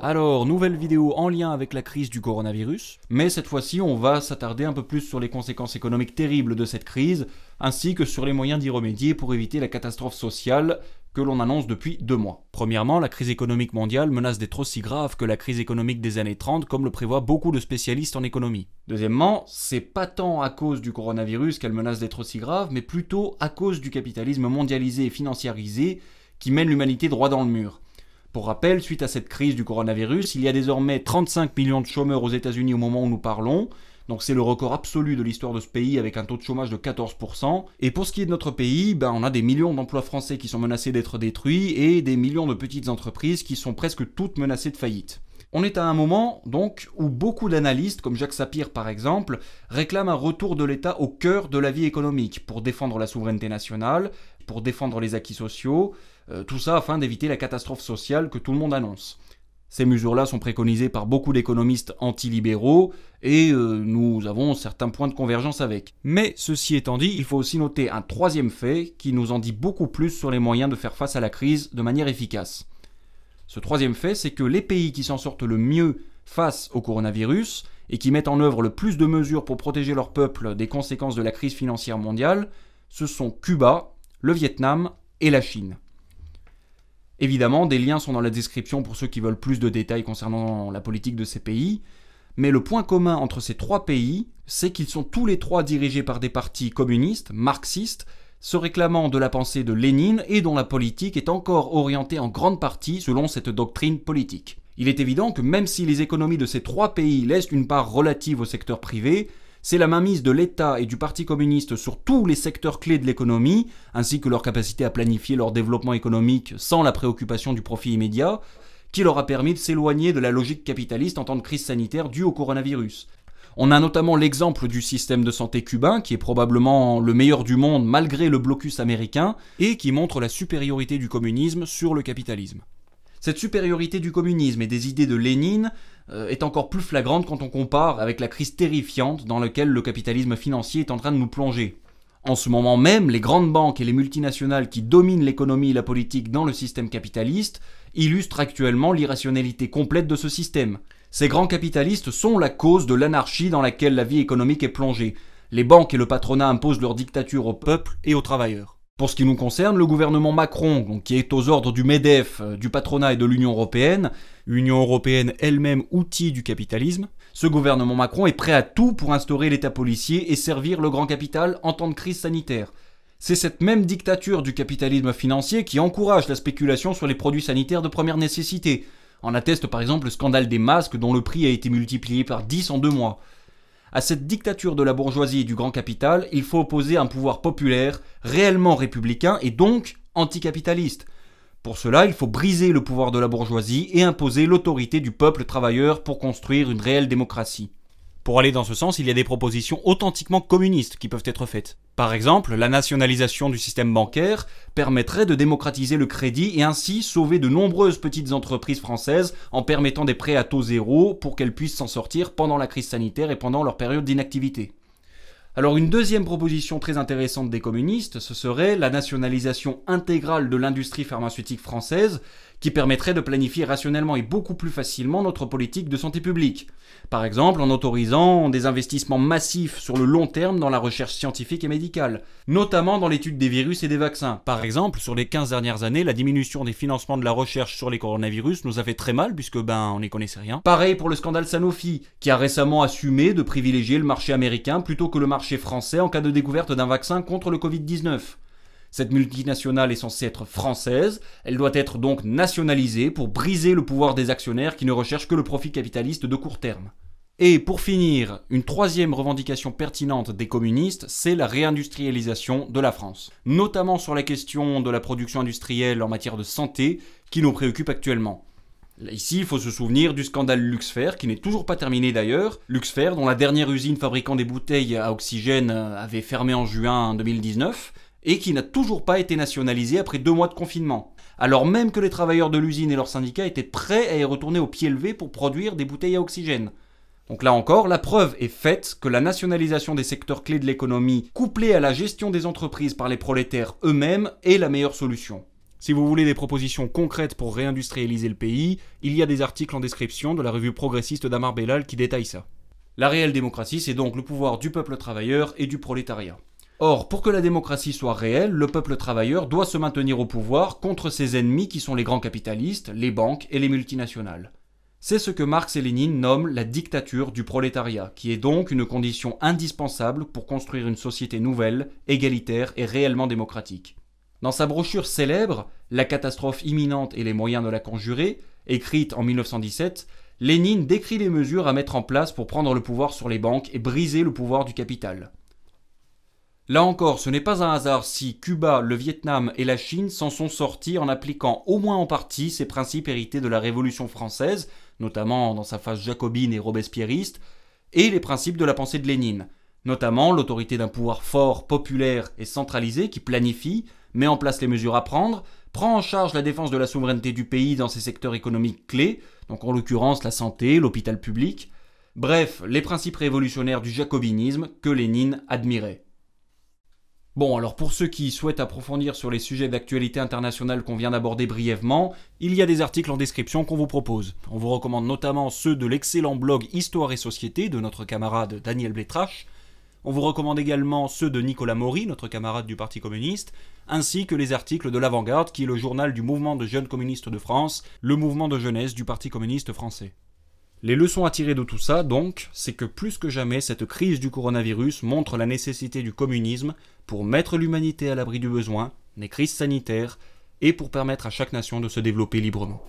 Alors, nouvelle vidéo en lien avec la crise du coronavirus, mais cette fois-ci on va s'attarder un peu plus sur les conséquences économiques terribles de cette crise, ainsi que sur les moyens d'y remédier pour éviter la catastrophe sociale que l'on annonce depuis deux mois. Premièrement, la crise économique mondiale menace d'être aussi grave que la crise économique des années 30, comme le prévoient beaucoup de spécialistes en économie. Deuxièmement, c'est pas tant à cause du coronavirus qu'elle menace d'être aussi grave, mais plutôt à cause du capitalisme mondialisé et financiarisé qui mène l'humanité droit dans le mur. Pour rappel, suite à cette crise du coronavirus, il y a désormais 35 millions de chômeurs aux États-Unis au moment où nous parlons. Donc c'est le record absolu de l'histoire de ce pays avec un taux de chômage de 14%. Et pour ce qui est de notre pays, ben, on a des millions d'emplois français qui sont menacés d'être détruits et des millions de petites entreprises qui sont presque toutes menacées de faillite. On est à un moment, donc, où beaucoup d'analystes, comme Jacques Sapir par exemple, réclament un retour de l'État au cœur de la vie économique, pour défendre la souveraineté nationale, pour défendre les acquis sociaux, euh, tout ça afin d'éviter la catastrophe sociale que tout le monde annonce. Ces mesures-là sont préconisées par beaucoup d'économistes antilibéraux et euh, nous avons certains points de convergence avec. Mais ceci étant dit, il faut aussi noter un troisième fait qui nous en dit beaucoup plus sur les moyens de faire face à la crise de manière efficace. Ce troisième fait, c'est que les pays qui s'en sortent le mieux face au coronavirus et qui mettent en œuvre le plus de mesures pour protéger leur peuple des conséquences de la crise financière mondiale, ce sont Cuba, le Vietnam et la Chine. Évidemment, des liens sont dans la description pour ceux qui veulent plus de détails concernant la politique de ces pays, mais le point commun entre ces trois pays, c'est qu'ils sont tous les trois dirigés par des partis communistes, marxistes, se réclamant de la pensée de Lénine et dont la politique est encore orientée en grande partie selon cette doctrine politique. Il est évident que même si les économies de ces trois pays laissent une part relative au secteur privé, c'est la mainmise de l'État et du Parti communiste sur tous les secteurs clés de l'économie, ainsi que leur capacité à planifier leur développement économique sans la préoccupation du profit immédiat, qui leur a permis de s'éloigner de la logique capitaliste en temps de crise sanitaire due au coronavirus. On a notamment l'exemple du système de santé cubain, qui est probablement le meilleur du monde malgré le blocus américain, et qui montre la supériorité du communisme sur le capitalisme. Cette supériorité du communisme et des idées de Lénine euh, est encore plus flagrante quand on compare avec la crise terrifiante dans laquelle le capitalisme financier est en train de nous plonger. En ce moment même, les grandes banques et les multinationales qui dominent l'économie et la politique dans le système capitaliste illustrent actuellement l'irrationalité complète de ce système. Ces grands capitalistes sont la cause de l'anarchie dans laquelle la vie économique est plongée. Les banques et le patronat imposent leur dictature au peuple et aux travailleurs. Pour ce qui nous concerne, le gouvernement Macron, qui est aux ordres du MEDEF, euh, du patronat et de l'Union européenne, Union européenne elle-même outil du capitalisme, ce gouvernement Macron est prêt à tout pour instaurer l'État policier et servir le grand capital en temps de crise sanitaire. C'est cette même dictature du capitalisme financier qui encourage la spéculation sur les produits sanitaires de première nécessité. En atteste par exemple le scandale des masques dont le prix a été multiplié par 10 en deux mois. À cette dictature de la bourgeoisie et du grand capital, il faut opposer un pouvoir populaire, réellement républicain et donc anticapitaliste. Pour cela, il faut briser le pouvoir de la bourgeoisie et imposer l'autorité du peuple travailleur pour construire une réelle démocratie. Pour aller dans ce sens, il y a des propositions authentiquement communistes qui peuvent être faites. Par exemple, la nationalisation du système bancaire permettrait de démocratiser le crédit et ainsi sauver de nombreuses petites entreprises françaises en permettant des prêts à taux zéro pour qu'elles puissent s'en sortir pendant la crise sanitaire et pendant leur période d'inactivité. Alors une deuxième proposition très intéressante des communistes, ce serait la nationalisation intégrale de l'industrie pharmaceutique française qui permettrait de planifier rationnellement et beaucoup plus facilement notre politique de santé publique. Par exemple en autorisant des investissements massifs sur le long terme dans la recherche scientifique et médicale, notamment dans l'étude des virus et des vaccins. Par exemple, sur les 15 dernières années, la diminution des financements de la recherche sur les coronavirus nous a fait très mal puisque ben on n'y connaissait rien. Pareil pour le scandale Sanofi, qui a récemment assumé de privilégier le marché américain plutôt que le marché français en cas de découverte d'un vaccin contre le Covid-19. Cette multinationale est censée être française, elle doit être donc nationalisée pour briser le pouvoir des actionnaires qui ne recherchent que le profit capitaliste de court terme. Et pour finir, une troisième revendication pertinente des communistes, c'est la réindustrialisation de la France, notamment sur la question de la production industrielle en matière de santé qui nous préoccupe actuellement. Ici, il faut se souvenir du scandale Luxfer, qui n'est toujours pas terminé d'ailleurs. Luxfer, dont la dernière usine fabriquant des bouteilles à oxygène euh, avait fermé en juin 2019, et qui n'a toujours pas été nationalisé après deux mois de confinement, alors même que les travailleurs de l'usine et leurs syndicats étaient prêts à y retourner au pied levé pour produire des bouteilles à oxygène. Donc là encore, la preuve est faite que la nationalisation des secteurs clés de l'économie, couplée à la gestion des entreprises par les prolétaires eux-mêmes, est la meilleure solution. Si vous voulez des propositions concrètes pour réindustrialiser le pays, il y a des articles en description de la revue progressiste d'Amar Bellal qui détaillent ça. La réelle démocratie, c'est donc le pouvoir du peuple travailleur et du prolétariat. Or, pour que la démocratie soit réelle, le peuple travailleur doit se maintenir au pouvoir contre ses ennemis qui sont les grands capitalistes, les banques et les multinationales. C'est ce que Marx et Lénine nomment la dictature du prolétariat, qui est donc une condition indispensable pour construire une société nouvelle, égalitaire et réellement démocratique. Dans sa brochure célèbre, La catastrophe imminente et les moyens de la conjurer, écrite en 1917, Lénine décrit les mesures à mettre en place pour prendre le pouvoir sur les banques et briser le pouvoir du capital. Là encore, ce n'est pas un hasard si Cuba, le Vietnam et la Chine s'en sont sortis en appliquant au moins en partie ces principes hérités de la Révolution française, notamment dans sa phase jacobine et robespierriste, et les principes de la pensée de Lénine, notamment l'autorité d'un pouvoir fort, populaire et centralisé qui planifie, met en place les mesures à prendre, prend en charge la défense de la souveraineté du pays dans ses secteurs économiques clés, donc en l'occurrence la santé, l'hôpital public, bref, les principes révolutionnaires du jacobinisme que Lénine admirait. Bon, alors pour ceux qui souhaitent approfondir sur les sujets d'actualité internationale qu'on vient d'aborder brièvement, il y a des articles en description qu'on vous propose. On vous recommande notamment ceux de l'excellent blog Histoire et Société de notre camarade Daniel Blétrache. On vous recommande également ceux de Nicolas Maury, notre camarade du Parti communiste, ainsi que les articles de l'Avant-Garde, qui est le journal du mouvement de jeunes communistes de France, le mouvement de jeunesse du Parti communiste français. Les leçons à tirer de tout ça, donc, c'est que plus que jamais, cette crise du coronavirus montre la nécessité du communisme pour mettre l'humanité à l'abri du besoin, des crises sanitaires, et pour permettre à chaque nation de se développer librement.